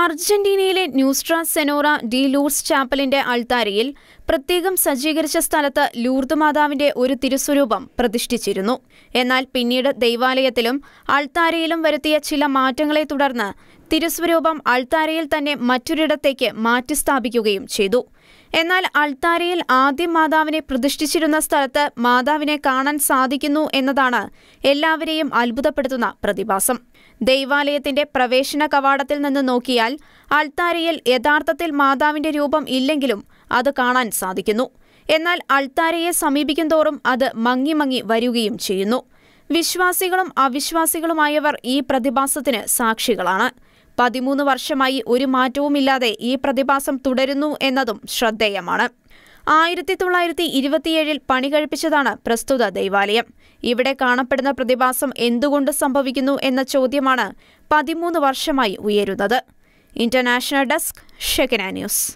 അർജന്റീനയിലെ ന്യൂസ്ട്ര സെനോറ D Lourdes ചാപ്പലിന്റെ അൾത്താരയിൽ പ്രത്യേകം സജ്ജീകരിച്ച സ്ഥലത്ത് ലൂർദ് മാതാവിന്റെ ഒരു തിരുസ്വരൂപം പ്രതിഷ്ഠിച്ചിരുന്നു എന്നാൽ പിന്നീട് ദൈവാലയത്തിലും അൾത്താരയിലും വരുത്തിയ ചില മാറ്റങ്ങളെ തുടർന്ന് തിരുസ്വരൂപം അൾത്താരയിൽ തന്നെ മറ്റൊരിടത്തേക്ക് മാറ്റി സ്ഥാപിക്കുകയും ചെയ്തു എന്നാൽ അൾത്താരയിൽ ആദ്യം മാതാവിനെ പ്രതിഷ്ഠിച്ചിരുന്ന സ്ഥലത്ത് മാതാവിനെ കാണാൻ സാധിക്കുന്നു എന്നതാണ് എല്ലാവരെയും അത്ഭുതപ്പെടുത്തുന്ന പ്രതിഭാസം ദൈവാലയത്തിന്റെ പ്രവേശന കവാടത്തിൽ നിന്ന് നോക്കിയാൽ അൾത്താരയിൽ യഥാർത്ഥത്തിൽ മാതാവിന്റെ രൂപം ഇല്ലെങ്കിലും അത് കാണാൻ സാധിക്കുന്നു എന്നാൽ അൾത്താരയെ സമീപിക്കും തോറും അത് മങ്ങി മങ്ങി വരികയും ചെയ്യുന്നു വിശ്വാസികളും അവിശ്വാസികളുമായവർ ഈ പ്രതിഭാസത്തിന് സാക്ഷികളാണ് പതിമൂന്ന് വർഷമായി ഒരു മാറ്റവുമില്ലാതെ ഈ പ്രതിഭാസം തുടരുന്നു എന്നതും ശ്രദ്ധേയമാണ് ആയിരത്തി തൊള്ളായിരത്തി ഇരുപത്തിയേഴിൽ പണി കഴിപ്പിച്ചതാണ് പ്രസ്തുത ദൈവാലയം ഇവിടെ കാണപ്പെടുന്ന പ്രതിഭാസം എന്തുകൊണ്ട് സംഭവിക്കുന്നു എന്ന ചോദ്യമാണ് പതിമൂന്ന് വർഷമായി ഉയരുന്നത് ഇന്റർനാഷണൽ ഡെസ്ക് ഷെക്കന ന്യൂസ്